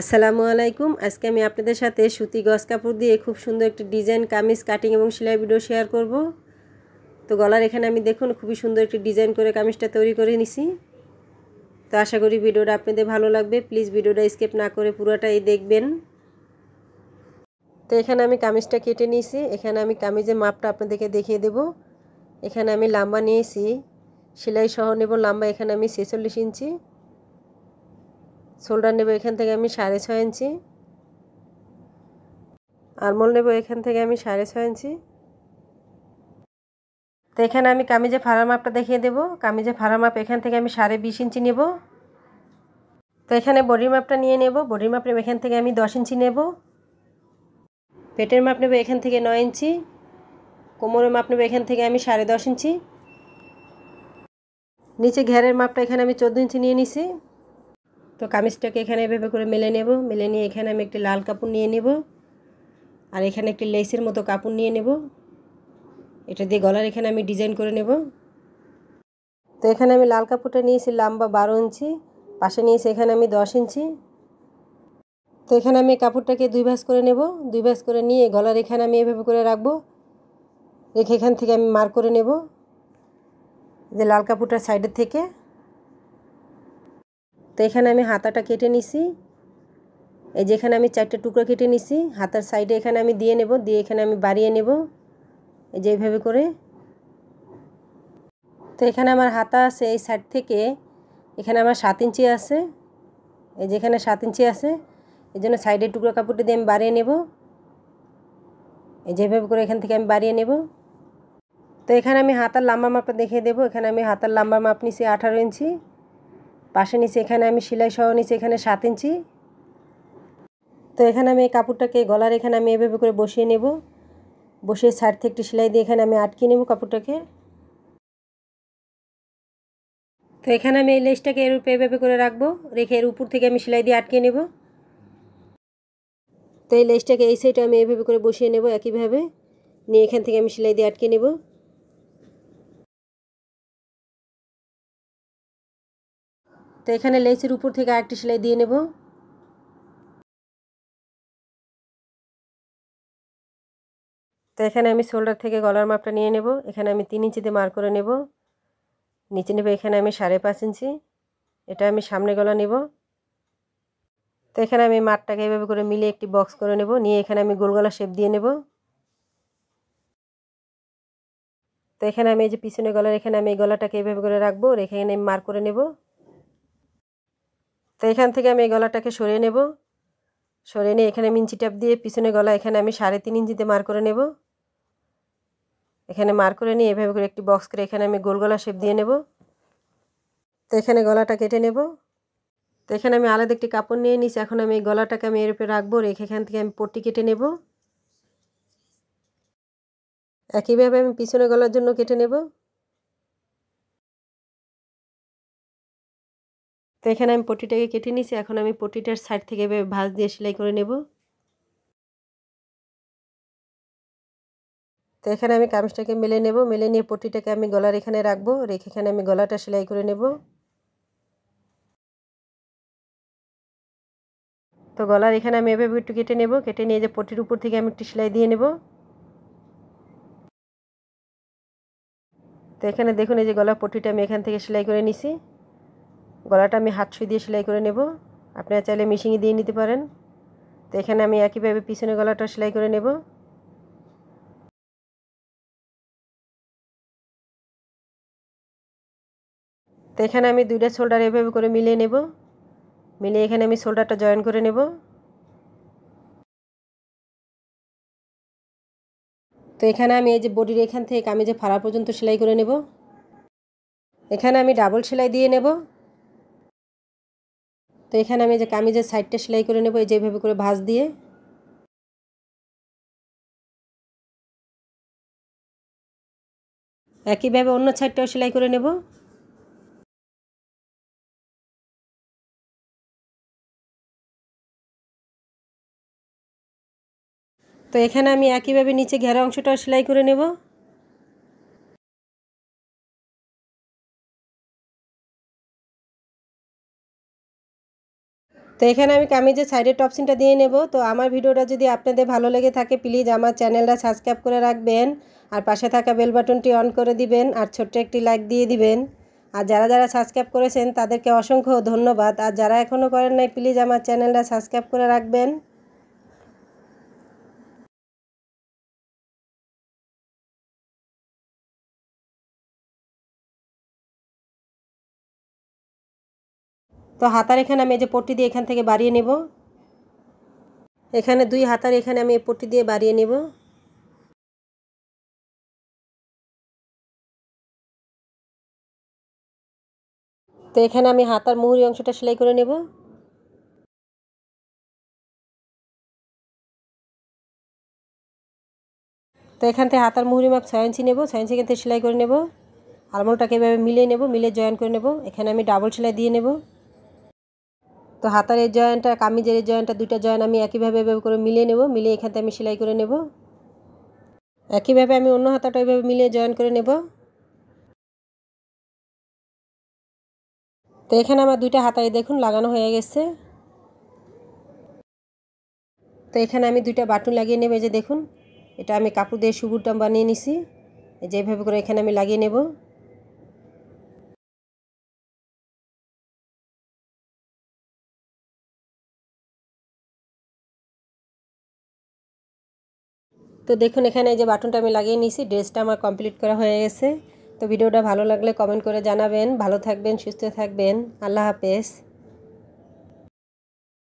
আসসালামু আলাইকুম আজকে আমি আপনাদের সাথে সুতি গস কাপড় দিয়ে খুব সুন্দর একটি ডিজাইন কামিজ কাটিং এবং সেলাই ভিডিও শেয়ার করব তো গলার এখানে আমি দেখুন খুবই সুন্দর একটি ডিজাইন করে কামিজটা তৈরি করে নিছি তো আশা করি ভিডিওটা আপনাদের ভালো লাগবে প্লিজ ভিডিওটা স্কিপ না করে পুরোটাই দেখবেন তো এখানে আমি কামিজটা কেটে নিয়েছি এখানে আমি কামিজের মাপটা আপনাদেরকে দেখিয়ে দেব এখানে আমি লাম্বা নিয়েছি সেলাই সহ নেব লাম্বা এখানে আমি ছেচল্লিশ ইঞ্চি শোল্ডার নেব এখান থেকে আমি সাড়ে ছয় ইঞ্চি আরমোল নেব এখান থেকে আমি সাড়ে ছয় ইঞ্চি তো এখানে আমি কামিজে ফাড়া মাপটা দেখিয়ে দেব কামিজে ফাড়া মাপ এখান থেকে আমি সাড়ে বিশ ইঞ্চি নেব তো এখানে বডির মাপটা নিয়ে নেব বডির মাপ নেব এখান থেকে আমি দশ ইঞ্চি নেব পেটের মাপ নেব এখান থেকে নয় ইঞ্চি কোমরের মাপ নেব এখান থেকে আমি সাড়ে দশ ইঞ্চি নিচে ঘেরের মাপটা এখানে আমি চোদ্দো ইঞ্চি নিয়ে নিছি তো কামিজটাকে এখানে এভাবে করে মেলে নেব মেলে নিয়ে এখানে আমি একটি লাল কাপড় নিয়ে নেব আর এখানে একটি লেসের মতো কাপড় নিয়ে নেব এটা দিয়ে গলার এখানে আমি ডিজাইন করে নেব তো এখানে আমি লাল কাপড়টা নিয়েছি লম্বা বারো ইঞ্চি পাশে নিয়েছি এখানে আমি দশ ইঞ্চি তো এখানে আমি কাপড়টাকে দুই ভাঁজ করে নেব দুই ভাঁজ করে নিয়ে গলার এখানে আমি এভাবে করে রাখবো রেখে এখান থেকে আমি মার করে নেব যে লাল কাপড়টার সাইডের থেকে তো এখানে আমি হাতাটা কেটে নিছি এই যেখানে আমি চারটে টুকরো কেটে নিছি হাতার সাইডে এখানে আমি দিয়ে নেব দিয়ে এখানে আমি বাড়িয়ে নেব এই যে এইভাবে করে তো এখানে আমার হাতা আছে এই সাইড থেকে এখানে আমার সাত ইঞ্চি আছে এই যেখানে সাত ইঞ্চি আছে এই জন্য সাইডের টুকরো কাপড়টা দিয়ে আমি বাড়িয়ে নেব এই যেভাবে করে এখান থেকে আমি বাড়িয়ে নেব তো এখানে আমি হাতার লাম্বা মাপটা দেখিয়ে দেবো এখানে আমি হাতার লাম্বা মাপ নিছি আঠারো ইঞ্চি পাশে নিচে এখানে আমি সেলাই সহ নিচে এখানে সাত ইঞ্চি তো এখানে আমি এই কাপড়টাকে গলার এখানে আমি এভাবে করে বসিয়ে নেব বসিয়ে সাইড থেকে একটি সেলাই দিয়ে এখানে আমি আটকে নেব কাপড়টাকে তো এখানে আমি এই লেসটাকে এর উপরে এভাবে করে রাখবো রেখে এর উপর থেকে আমি সেলাই দিয়ে আটকে নেব তো এই লেসটাকে এই সাইডে আমি এভাবে করে বসিয়ে নেব একইভাবে নিয়ে এখান থেকে আমি সেলাই দিয়ে আটকে নেবো তো এখানে লেসের উপর থেকে আরেকটি সেলাই দিয়ে নেব তো এখানে আমি শোল্ডার থেকে গলার মাপটা নিয়ে নেব এখানে আমি তিন ইঞ্চিতে মার করে নেব নিচে নেব এখানে আমি সাড়ে পাঁচ ইঞ্চি এটা আমি সামনে গলা নেব তো এখানে আমি মাঠটাকে এভাবে করে মিলে একটি বক্স করে নেব নিয়ে এখানে আমি গোলগলা শেপ দিয়ে নেব তো এখানে আমি এই যে পিছনে গলার এখানে আমি এই গলাটাকে এভাবে করে রাখবো আর এখানে আমি মার করে নেব তো এখান থেকে আমি এই গলাটাকে সরিয়ে নেব সরিয়ে নিয়ে এখানে আমি ইঞ্চি ট্যাপ দিয়ে পিছনে গলা এখানে আমি সাড়ে তিন ইঞ্চিতে মার করে নেব এখানে মার করে নিয়ে এভাবে করে একটি বক্স করে এখানে আমি গোল গলা শেপ দিয়ে নেব তো এখানে গলাটা কেটে নেব তো এখানে আমি আলাদা একটি কাপড় নিয়ে নিচ্ছি এখন আমি এই গলাটাকে আমি এর উপরে রাখবো রেখে এখান থেকে আমি পট্টি কেটে নেব একইভাবে আমি পিছনে গলার জন্য কেটে নেব তো এখানে আমি পটিটাকে কেটে নিয়েছি এখন আমি পটিটার সাইড থেকে ভাঁজ দিয়ে সেলাই করে নেব তো এখানে আমি কামিজটাকে মেলে নেব মেলে নিয়ে পটিটাকে আমি গলার এখানে রাখবো রেখে এখানে আমি গলাটা সেলাই করে নেব তো গলার এখানে আমি এভাবে একটু কেটে নেব কেটে নিয়ে যে পটির উপর থেকে আমি একটু সেলাই দিয়ে নেব তো এখানে দেখুন এই যে গলার পটিটা আমি এখান থেকে সেলাই করে নিছি গলাটা আমি হাত সুই দিয়ে সেলাই করে নেব আপনারা চাইলে মিশিংয়ে দিয়ে নিতে পারেন তো এখানে আমি একইভাবে পিছনে গলাটা সেলাই করে নেব তো এখানে আমি দুইটা শোল্ডার এভাবে করে মিলিয়ে নেব মিলিয়ে এখানে আমি শোল্ডারটা জয়েন করে নেব তো এখানে আমি এই যে বডির এখান থেকে আমি যে ফাড়া পর্যন্ত সেলাই করে নেব এখানে আমি ডাবল সেলাই দিয়ে নেব তো এখানে আমি যে কামিজের সাইডটা সেলাই করে নেবো এই যেভাবে করে ভাঁজ দিয়ে একইভাবে অন্য সাইডটাও সেলাই করে নেব তো এখানে আমি একইভাবে নিচে ঘেরা অংশটাও সেলাই করে নেব তো এখানে আমি কামিজের সাইডের টপসিনটা দিয়ে নেব তো আমার ভিডিওটা যদি আপনাদের ভালো লেগে থাকে প্লিজ আমার চ্যানেলটা সাবস্ক্রাইব করে রাখবেন আর পাশে থাকা বেল বাটনটি অন করে দিবেন আর ছোট্ট একটি লাইক দিয়ে দিবেন আর যারা যারা সাবস্ক্রাইব করেছেন তাদেরকে অসংখ্য ধন্যবাদ আর যারা এখনও করেন নাই প্লিজ আমার চ্যানেলটা সাবস্ক্রাইব করে রাখবেন তো হাতার এখানে আমি এই যে পট্টি দিয়ে এখান থেকে বাড়িয়ে নেব এখানে দুই হাতার এখানে আমি এই পট্টি দিয়ে বাড়িয়ে নেব তো এখানে আমি হাতার মুহুরি অংশটা সেলাই করে নেব তো এখান থেকে হাতার মুহুরি মাপ ছয় ইঞ্চি নেবো ছয় ইঞ্চি এখান থেকে সেলাই করে নেব আলমোলটাকে এভাবে মিলিয়ে নেব মিলে জয়েন করে নেব এখানে আমি ডাবল সেলাই দিয়ে নেবো তো হাতার এই জয়েন্টটা কামিজের এই জয়েন্টটা দুইটা জয়েন্ট আমি একইভাবে এভাবে করে মিলিয়ে নেব মিলিয়ে এখানতে আমি সেলাই করে নেব একইভাবে আমি অন্য হাতাটা এভাবে মিলিয়ে জয়েন করে নেব তো এখানে আমার দুইটা হাতায় দেখুন লাগানো হয়ে গেছে তো এখানে আমি দুইটা বাটন লাগিয়ে নেব এই যে দেখুন এটা আমি কাপড় দিয়ে সুবুরটা বানিয়ে নিছি এই যে এভাবে করে এখানে আমি লাগিয়ে নেব তো দেখুন এখানে যে বাটনটা আমি লাগিয়ে নিয়েছি ড্রেসটা আমার কমপ্লিট করা হয়ে গেছে তো ভিডিওটা ভালো লাগলে কমেন্ট করে জানাবেন ভালো থাকবেন সুস্থ থাকবেন আল্লাহ হাফেজ